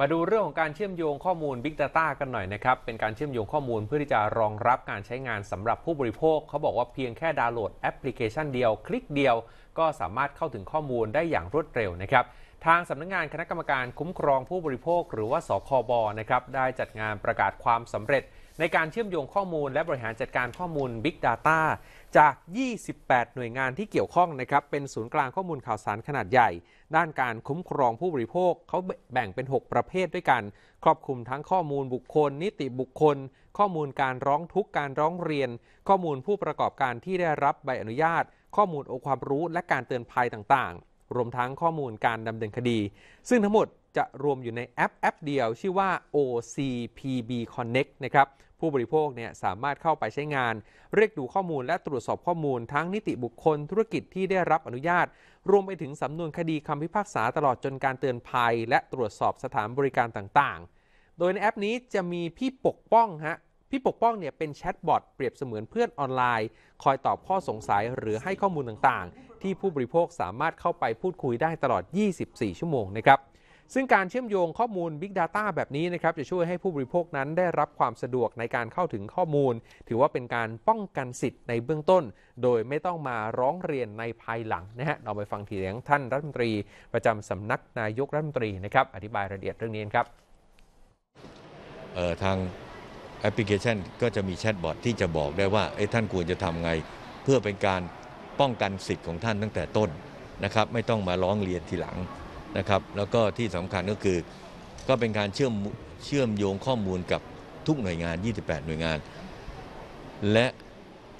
มาดูเรื่องของการเชื่อมโยงข้อมูล Big Data กันหน่อยนะครับ เป็นการเชื่อมโยงข้อมูลเพื่อที่จะรองรับการใช้งานสำหรับผู้บริโภค เขาบอกว่าเพียงแค่ดาวน์โหลดแอปพลิเคชันเดียว คลิกเดียว ก็สามารถเข้าถึงข้อมูลได้อย่างรวดเร็วนะครับทางสำนักงงานคณะกรรมการคุ้มครองผู้บริโภค หรือว่าสคบนะครับได้จัดงานประกาศความสำเร็จ ในการเชื่อมโยงข้อมูลและบริหารจัดการข้อมูล Big Data จาก 28 หน่วยงานที่เกี่ยวข้องนะครับเป็นศูนย์กลางข้อมูลข่าวสารขนาดใหญ่ ด้านการคุ้มครองผู้บริโภคเขาแบ่งเป็น 6 ประเภทด้วยกัน ครอบคลุมทั้งข้อมูลบุคคล นิติบุคคล ข้อมูลการร้องทุกข์การร้องเรียน ข้อมูลผู้ประกอบการที่ได้รับใบอนุญาต ข้อมูลองค์ความรู้ และการเตือนภัยต่างๆรวมทั้งข้อมูลการดำเนินคดี ซึ่งทั้งหมดจะรวมอยู่ในแอปแอปเดียว ชื่อว่า OCPB Connect นะครับ ผู้บริโภคเนี่ยสามารถเข้าไปใช้งาน เรียกดูข้อมูลและตรวจสอบข้อมูลทั้งนิติบุคคลธุรกิจที่ได้รับอนุญาต รวมไปถึงสำนวนคดีคำพิพากษาตลอดจนการเตือนภัย และตรวจสอบสถานบริการต่างๆ โดยในแอปนี้จะมีพี่ปกป้องฮะพี่ปกป้องเนี่ยเป็นแชทบอทเปรียบเสมือนเพื่อนออนไลน์ คอยตอบข้อสงสัยหรือให้ข้อมูลต่างที่ผู้บริโภคสามารถเข้าไปพูดคุยได้ตลอด 24 ชั่วโมงนะครับ ซึ่งการเชื่อมโยงข้อมูล Big Data แบบนี้นะครับ จะช่วยให้ผู้บริโภคนั้นได้รับความสะดวกในการเข้าถึงข้อมูล ถือว่าเป็นการป้องกันสิทธิ์ในเบื้องต้น โดยไม่ต้องมาร้องเรียนในภายหลังนะฮะ เราไปฟังทีเสียงท่านรัฐมนตรี ประจำสำนักนายกรัฐมนตรีนะครับอธิบายรายละเอียดเรื่องนี้ครับเอ่อทางแอปพลิเคชันก็จะมีแชทบอทที่จะบอกได้ว่าไอ้ท่านควรจะทำไงเพื่อเป็นการป้องกันสิทธิ์ของท่านตั้งแต่ต้นนะครับไม่ต้องมาร้องเรียนทีหลังนะครับแล้วก็ที่สำคัญก็คือก็เป็นการเชื่อมเชื่อมโยงข้อมูลกับทุกหน่วยงาน 28 หน่วยงาน และ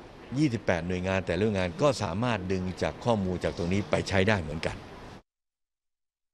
28 หน่วยงานแต่ละหน่วยงานก็สามารถดึงจากข้อมูลจากตรงนี้ไปใช้ได้เหมือนกัน